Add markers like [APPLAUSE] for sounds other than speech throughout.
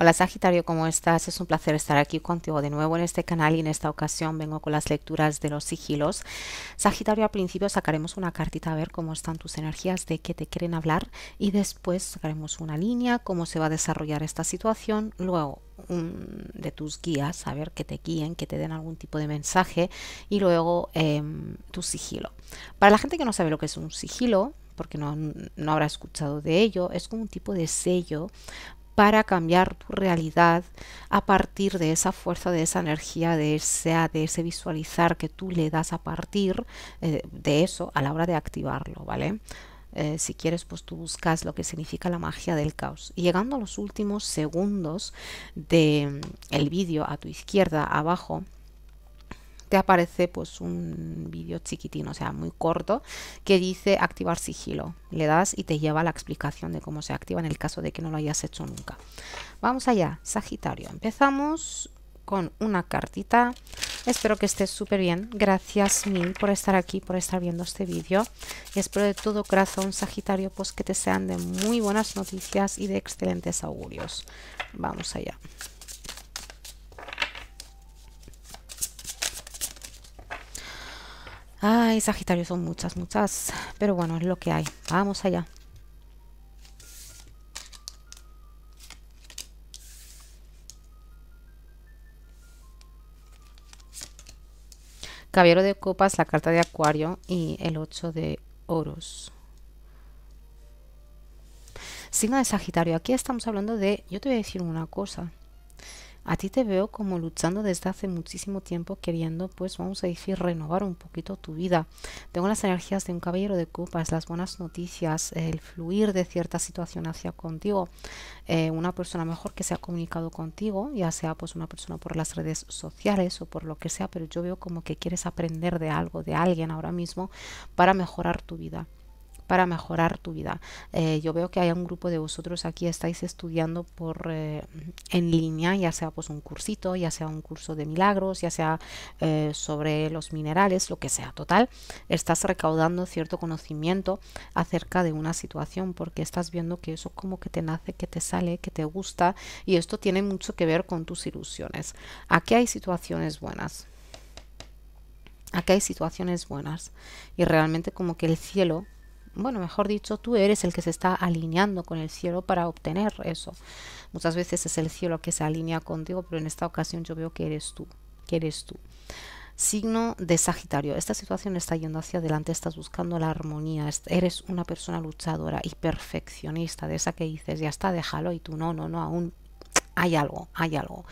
Hola Sagitario, ¿cómo estás? Es un placer estar aquí contigo de nuevo en este canal y en esta ocasión vengo con las lecturas de los sigilos. Sagitario, al principio sacaremos una cartita a ver cómo están tus energías, de qué te quieren hablar y después sacaremos una línea, cómo se va a desarrollar esta situación, luego de tus guías, a ver que te guíen, que te den algún tipo de mensaje y luego em, tu sigilo. Para la gente que no sabe lo que es un sigilo, porque no, no, habrá escuchado de ello, es como un tipo de sello para cambiar tu realidad a partir de esa fuerza, de esa energía, de ese, de ese visualizar que tú le das a partir eh, de eso a la hora de activarlo, ¿vale? Eh, si quieres, pues tú buscas lo que significa la magia del caos. Y llegando a los últimos segundos del mm, el vídeo a tu izquierda abajo, te aparece pues un vídeo chiquitín, o sea, muy corto, que dice activar sigilo. Le das y te lleva la explicación de cómo se activa en el caso de que no lo hayas hecho nunca. Vamos allá, Sagitario. Empezamos con una cartita. Espero que estés súper bien. Gracias mil por estar aquí, por estar viendo este vídeo. Y espero de todo corazón, Sagitario, pues que te sean de muy buenas noticias y de excelentes augurios. Vamos allá. Ay, Sagitario, son muchas, muchas. Pero bueno, es lo que hay. Vamos allá. Caballero de copas, la carta de acuario y el 8 de oros. Signo de Sagitario. Aquí estamos hablando de... Yo te voy a decir una cosa a ti te veo como luchando desde hace muchísimo tiempo queriendo, pues vamos a decir, renovar un poquito tu vida. Tengo las energías de un caballero de copas, las buenas noticias, el fluir de cierta situación hacia contigo. Eh, una persona mejor que se ha comunicado contigo, ya sea pues una persona por las redes sociales o por lo que sea, pero yo veo como que quieres aprender de algo, de alguien ahora mismo para mejorar tu vida para mejorar tu vida. Eh, yo veo que hay un grupo de vosotros aquí estáis estudiando por eh, en línea, ya sea pues un cursito, ya sea un curso de milagros, ya sea eh, sobre los minerales, lo que sea. Total, estás recaudando cierto conocimiento acerca de una situación porque estás viendo que eso como que te nace, que te sale, que te gusta y esto tiene mucho que ver con tus ilusiones. Aquí hay situaciones buenas aquí hay situaciones buenas y realmente como que el cielo bueno, mejor dicho, tú eres el que se está alineando con el cielo para obtener eso. Muchas veces es el cielo que se alinea contigo, pero en esta ocasión yo veo que eres tú, que eres tú. Signo de Sagitario. Esta situación está yendo hacia adelante, estás buscando la armonía, eres una persona luchadora y perfeccionista, de esa que dices, ya está, déjalo, y tú no, no, no, aún hay algo, hay algo.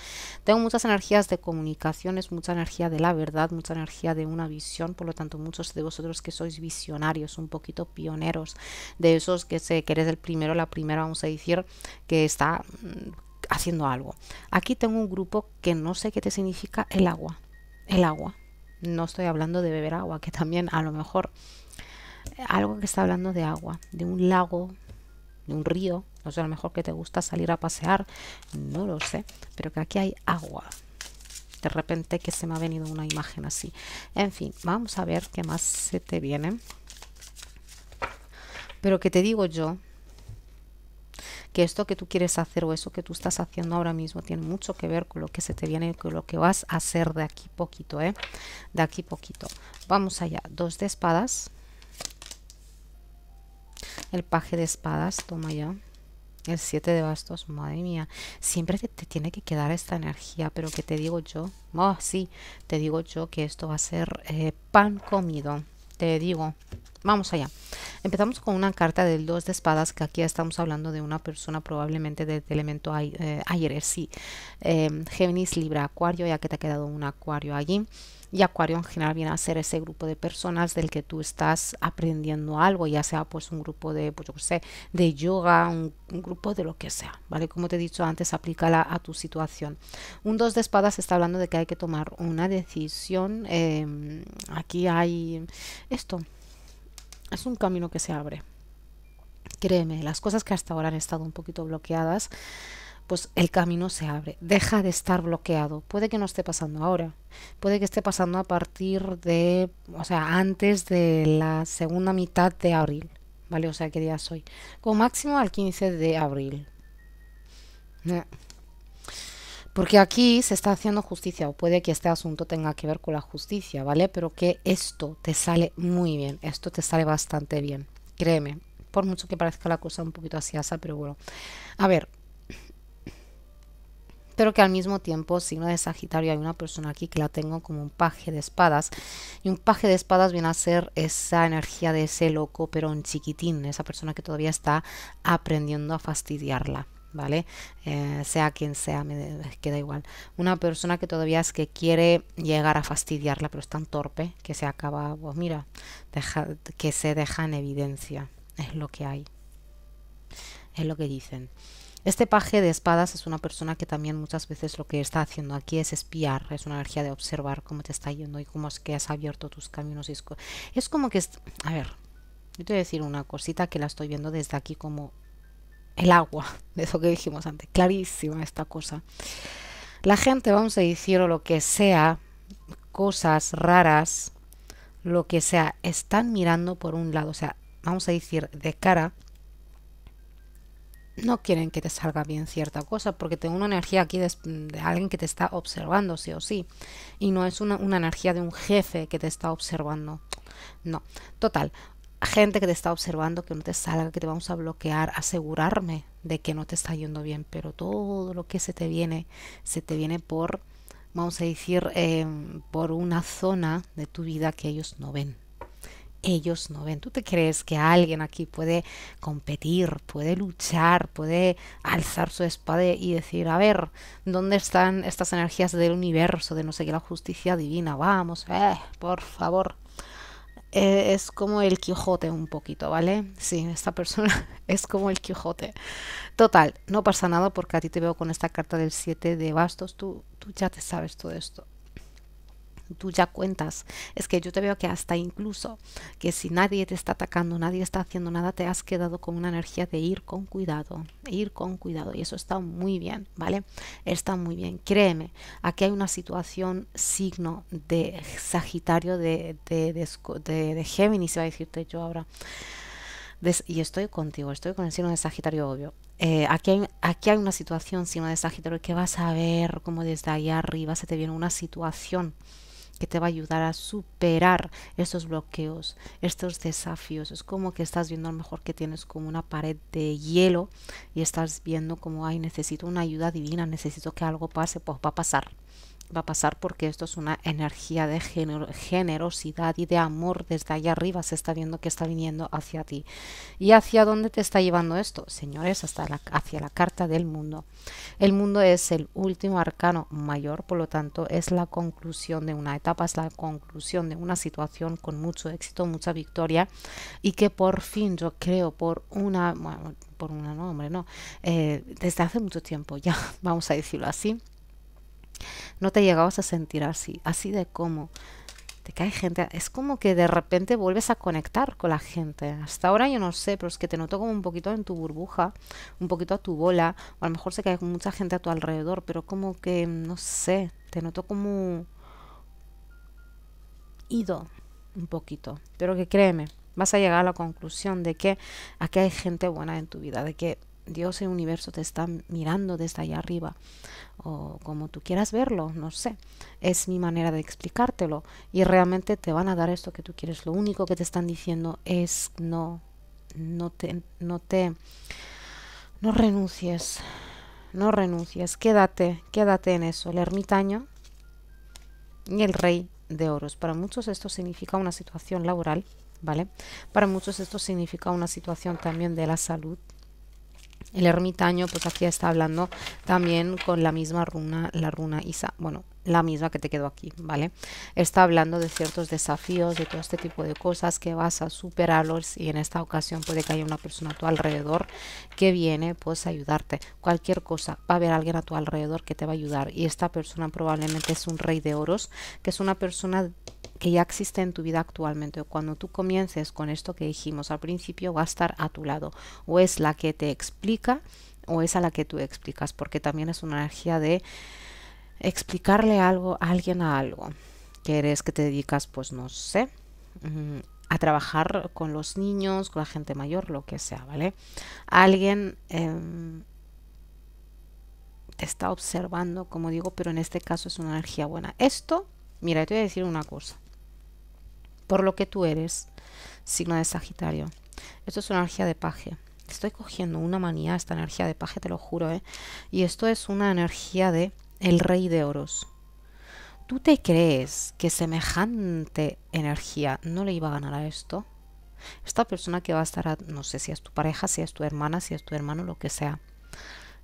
Tengo muchas energías de comunicaciones, mucha energía de la verdad, mucha energía de una visión, por lo tanto muchos de vosotros que sois visionarios, un poquito pioneros, de esos que sé que eres el primero, la primera, vamos a decir, que está mm, haciendo algo. Aquí tengo un grupo que no sé qué te significa el agua, el agua. No estoy hablando de beber agua, que también a lo mejor algo que está hablando de agua, de un lago, un río, no sé, a lo mejor que te gusta salir a pasear, no lo sé, pero que aquí hay agua. De repente que se me ha venido una imagen así. En fin, vamos a ver qué más se te viene. Pero que te digo yo, que esto que tú quieres hacer o eso que tú estás haciendo ahora mismo tiene mucho que ver con lo que se te viene, con lo que vas a hacer de aquí poquito, ¿eh? De aquí poquito. Vamos allá. Dos de espadas. El paje de espadas, toma ya. El 7 de bastos, madre mía. Siempre te, tiene que quedar esta energía, pero que te digo yo. Oh, sí, te digo yo que esto va a ser eh, pan comido. Te digo. Vamos allá. Empezamos con una carta del 2 de espadas, que aquí estamos hablando de una persona probablemente del elemento eh, aire, sí. Eh, Géminis, Libra, Acuario, ya que te ha quedado un Acuario allí. Y Acuario en general viene a ser ese grupo de personas del que tú estás aprendiendo algo, ya sea pues un grupo de, pues yo sé, de yoga, un, grupo de lo que sea, ¿vale? Como te he dicho antes, aplícala a tu situación. Un dos de espadas está hablando de que hay que tomar una decisión. Em, aquí hay esto. Es un camino que se abre. Créeme, las cosas que hasta ahora han estado un poquito bloqueadas pues el camino se abre, deja de estar bloqueado. Puede que no esté pasando ahora, puede que esté pasando a partir de, o sea, antes de la segunda mitad de abril, ¿vale? O sea, ¿qué día soy? Como máximo al 15 de abril. Porque aquí se está haciendo justicia, o puede que este asunto tenga que ver con la justicia, ¿vale? Pero que esto te sale muy bien, esto te sale bastante bien, créeme, por mucho que parezca la cosa un poquito asiasa, pero bueno. A ver, pero que al mismo tiempo, signo de Sagitario, hay una persona aquí que la tengo como un paje de espadas. Y un paje de espadas viene a ser esa energía de ese loco, pero un chiquitín, esa persona que todavía está aprendiendo a fastidiarla. ¿Vale? Eh, sea quien sea, me queda igual. Una persona que todavía es que quiere llegar a fastidiarla, pero es tan torpe que se acaba, pues mira, que se deja en evidencia. Es lo que hay. Es lo que dicen. Este paje de espadas es una persona que también muchas veces lo que está haciendo aquí es espiar, es una energía de observar cómo te está yendo y cómo es que has abierto tus caminos. Es como que... a ver, yo te voy a decir una cosita que la estoy viendo desde aquí como el agua, [LAUGHS] de eso que dijimos antes, clarísima esta cosa. La gente, vamos a decir, o lo que sea, cosas raras, lo que sea, están mirando por un lado, o sea, vamos a decir, de cara no quieren que te salga bien cierta cosa porque tengo una energía aquí de, alguien que te está observando, sí o sí. Y no es una, energía de un jefe que te está observando. No. Total, gente que te está observando, que no te salga, que te vamos a bloquear, asegurarme de que no te está yendo bien, pero todo lo que se te viene, se te viene por, vamos a decir, eh, por una zona de tu vida que ellos no ven ellos no ven. ¿Tú te crees que alguien aquí puede competir, puede luchar, puede alzar su espada y decir, a ver, ¿dónde están estas energías del universo, de no sé qué, la justicia divina? Vamos, eh, por favor. E, es como el Quijote un poquito, ¿vale? Sí, esta persona [LAUGHS] es como el Quijote. Total, no pasa nada porque a ti te veo con esta carta del 7 de bastos, tú, tú ya te sabes todo esto tú ya cuentas. Es que yo te veo que hasta incluso que si nadie te está atacando, nadie está haciendo nada, te has quedado con una energía de ir con cuidado, ir con cuidado. Y eso está muy bien, ¿vale? Está muy bien. Créeme, aquí hay una situación signo de Sagitario, de, de, de, de Géminis, iba a decirte yo ahora. y estoy contigo, estoy con el signo de Sagitario, obvio. Eh, aquí, hay, aquí hay una situación, signo de Sagitario, que vas a ver como desde ahí arriba se te viene una situación que te va a ayudar a superar estos bloqueos, estos desafíos. Es como que estás viendo a lo mejor que tienes como una pared de hielo y estás viendo como, ay, necesito una ayuda divina, necesito que algo pase, pues va a pasar va a pasar porque esto es una energía de generosidad y de amor desde allá arriba se está viendo que está viniendo hacia ti y hacia dónde te está llevando esto señores hasta hacia la carta del mundo el mundo es el último arcano mayor por lo tanto es la conclusión de una etapa es la conclusión de una situación con mucho éxito mucha victoria y que por fin yo creo por una por una no hombre no eh, desde hace mucho tiempo ya [LAUGHS] vamos a decirlo así no te llegabas a sentir así, así de como te cae gente, es como que de repente vuelves a conectar con la gente. Hasta ahora yo no sé, pero es que te noto como un poquito en tu burbuja, un poquito a tu bola, o a lo mejor se cae hay mucha gente a tu alrededor, pero como que, no sé, te noto como ido un poquito. Pero que créeme, vas a llegar a la conclusión de que aquí hay gente buena en tu vida, de que Dios y universo te están mirando desde allá arriba o como tú quieras verlo, no sé. Es mi manera de explicártelo y realmente te van a dar esto que tú quieres. Lo único que te están diciendo es no no te no te no renuncies. No renuncies, quédate, quédate en eso. El ermitaño y el rey de oros. Para muchos esto significa una situación laboral, ¿vale? Para muchos esto significa una situación también de la salud, el ermitaño pues aquí está hablando también con la misma runa, la runa Isa, bueno, la misma que te quedó aquí, ¿vale? Está hablando de ciertos desafíos, de todo este tipo de cosas que vas a superarlos y en esta ocasión puede que haya una persona a tu alrededor que viene pues a ayudarte. Cualquier cosa, va a haber alguien a tu alrededor que te va a ayudar y esta persona probablemente es un rey de oros, que es una persona que ya existe en tu vida actualmente. Cuando tú comiences con esto que dijimos al principio, va a estar a tu lado. O es la que te explica o es a la que tú explicas, porque también es una energía de explicarle algo a alguien a algo. Que eres que te dedicas, pues no sé, mm, a trabajar con los niños, con la gente mayor, lo que sea, ¿vale? Alguien... Em, te está observando, como digo, pero en este caso es una energía buena. Esto, mira, te voy a decir una cosa por lo que tú eres, signo de Sagitario. Esto es una energía de paje. Estoy cogiendo una manía esta energía de paje, te lo juro, ¿eh? Y esto es una energía de el rey de oros. ¿Tú te crees que semejante energía no le iba a ganar a esto? Esta persona que va a estar, no sé si es tu pareja, si es tu hermana, si es tu hermano, lo que sea.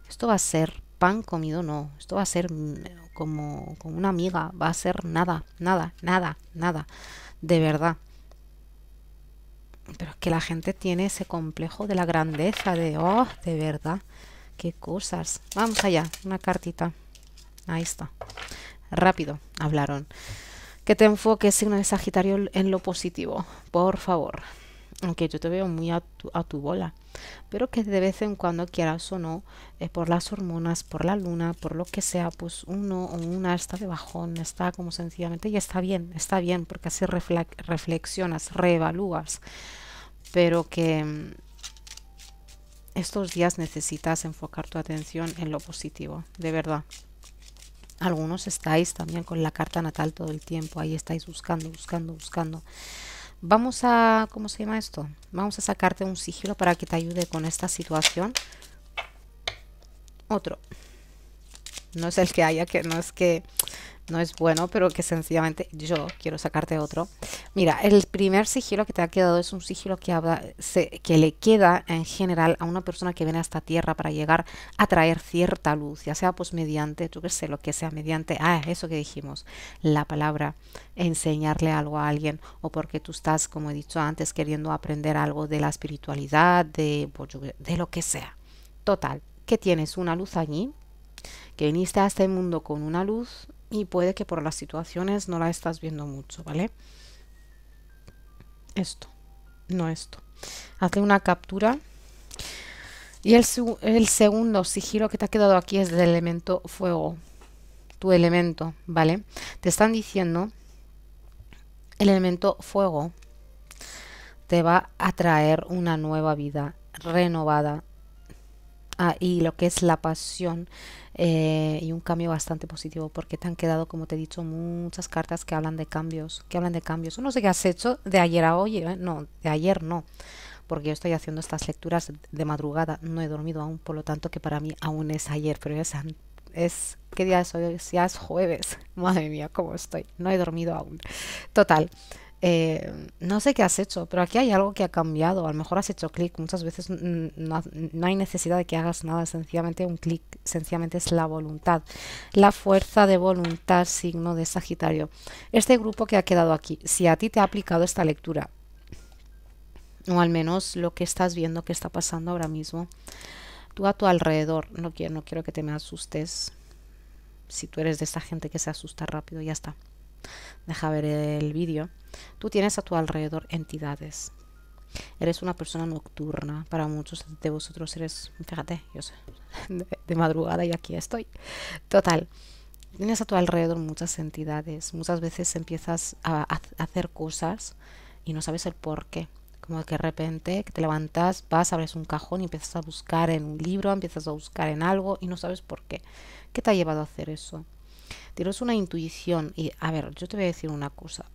Esto va a ser pan comido, no. Esto va a ser mm, como, como una amiga, va a ser nada, nada, nada, nada de verdad. Pero es que la gente tiene ese complejo de la grandeza, de, oh, de verdad, qué cosas. Vamos allá, una cartita. Ahí está. Rápido, hablaron. Que te enfoques, signo de Sagitario, en lo positivo, por favor aunque yo te veo muy a tu, bola, pero que de vez en cuando quieras o no, eh, por las hormonas, por la luna, por lo que sea, pues uno o una está de bajón, está como sencillamente y está bien, está bien, porque así reflexionas, reevalúas, pero que mm, estos días necesitas enfocar tu atención en lo positivo, de verdad. Algunos estáis también con la carta natal todo el tiempo, ahí estáis buscando, buscando, buscando Vamos a, ¿cómo se llama esto? Vamos a sacarte un sigilo para que te ayude con esta situación. Otro. No es el que haya, que no es que no es bueno, pero que sencillamente yo quiero sacarte otro. Mira, el primer sigilo que te ha quedado es un sigilo que, que le queda en general a una persona que viene a esta tierra para llegar a traer cierta luz, ya sea pues mediante, tú que sé, lo que sea, mediante, ah, eso que dijimos, la palabra, enseñarle algo a alguien, o porque tú estás, como he dicho antes, queriendo aprender algo de la espiritualidad, de, pues, de lo que sea. Total, que tienes una luz allí, que viniste a este mundo con una luz y puede que por las situaciones no la estás viendo mucho, ¿vale? Esto, no esto. hace una captura. Y el, segundo sigilo que te ha quedado aquí es el elemento fuego, tu elemento, ¿vale? Te están diciendo el elemento fuego te va a traer una nueva vida renovada. ahí y lo que es la pasión eh, y un cambio bastante positivo porque te han quedado, como te he dicho, muchas cartas que hablan de cambios, que hablan de cambios. No sé qué has hecho de ayer a hoy, eh, no, de ayer no, porque yo estoy haciendo estas lecturas de madrugada, no he dormido aún, por lo tanto que para mí aún es ayer, pero es, es ¿qué día es hoy? Ya es jueves, [LAUGHS] madre mía, cómo estoy, no he dormido aún. Total. Eh, no sé qué has hecho, pero aquí hay algo que ha cambiado. A lo mejor has hecho clic. Muchas veces no, hay necesidad de que hagas nada, sencillamente un clic, sencillamente es la voluntad. La fuerza de voluntad, signo de Sagitario. Este grupo que ha quedado aquí, si a ti te ha aplicado esta lectura, o al menos lo que estás viendo que está pasando ahora mismo, tú a tu alrededor, no quiero, no quiero que te me asustes. Si tú eres de esa gente que se asusta rápido, ya está deja ver el vídeo, tú tienes a tu alrededor entidades. Eres una persona nocturna. Para muchos de vosotros eres, fíjate, yo sé, [LAUGHS] de, madrugada y aquí estoy. Total tienes a tu alrededor muchas entidades. Muchas veces empiezas a, hacer cosas y no sabes el por qué. Como que de repente te levantas, vas, abres un cajón y empiezas a buscar en un libro, empiezas a buscar en algo y no sabes por qué. ¿Qué te ha llevado a hacer eso? tiros una intuición. Y a ver, yo te voy a decir una cosa.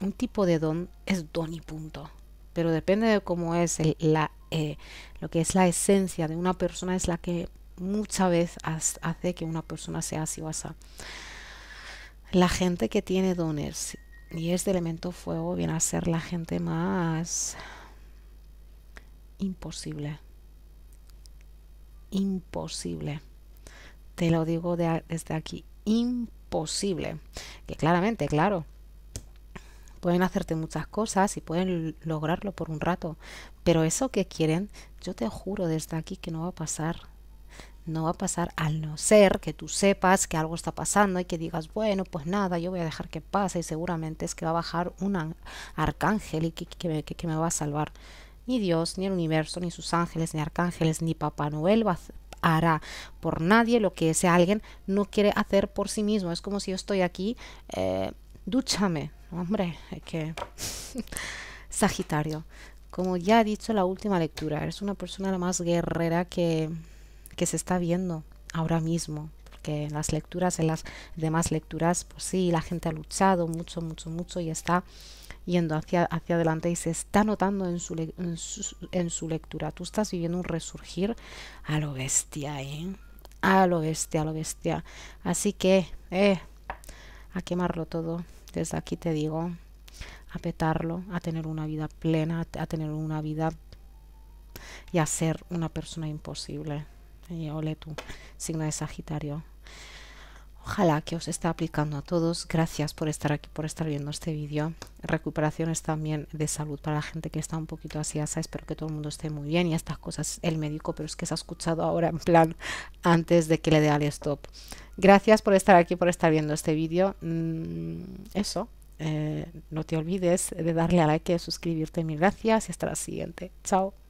Un tipo de don es don y punto. Pero depende de cómo es la, eh, lo que es la esencia de una persona, es la que muchas veces hace que una persona sea así o así. La gente que tiene dones y este elemento fuego viene a ser la gente más imposible. Imposible te lo digo desde aquí, imposible. Que claramente, claro, pueden hacerte muchas cosas y pueden lograrlo por un rato, pero eso que quieren, yo te juro desde aquí que no va a pasar. No va a pasar al no ser que tú sepas que algo está pasando y que digas, bueno, pues nada, yo voy a dejar que pase y seguramente es que va a bajar un arcángel y que, que me va a salvar. Ni Dios, ni el universo, ni sus ángeles, ni arcángeles, ni Papá Noel va a hará por nadie lo que ese alguien no quiere hacer por sí mismo. Es como si yo estoy aquí, eh, dúchame, hombre, es que [LAUGHS] Sagitario. Como ya he dicho en la última lectura, es una persona la más guerrera que, que se está viendo ahora mismo porque en las lecturas, en las demás lecturas, pues sí, la gente ha luchado mucho, mucho, mucho y está yendo hacia, hacia adelante y se está notando en su, en, su, en su lectura. Tú estás viviendo un resurgir a lo bestia, ¿eh? A lo bestia, a lo bestia. Así que, eh, a quemarlo todo. Desde aquí te digo, a petarlo, a tener una vida plena, a tener una vida y a ser una persona imposible. Y eh, ole tu signo de Sagitario. Ojalá que os esté aplicando a todos. Gracias por estar aquí, por estar viendo este vídeo. Recuperaciones también de salud para la gente que está un poquito así, Espero que todo el mundo esté muy bien y estas cosas, el médico, pero es que se ha escuchado ahora en plan antes de que le dé al stop. Gracias por estar aquí, por estar viendo este vídeo. Mm, eso, eh, no te olvides de darle a like, suscribirte. Mil gracias y hasta la siguiente. Chao.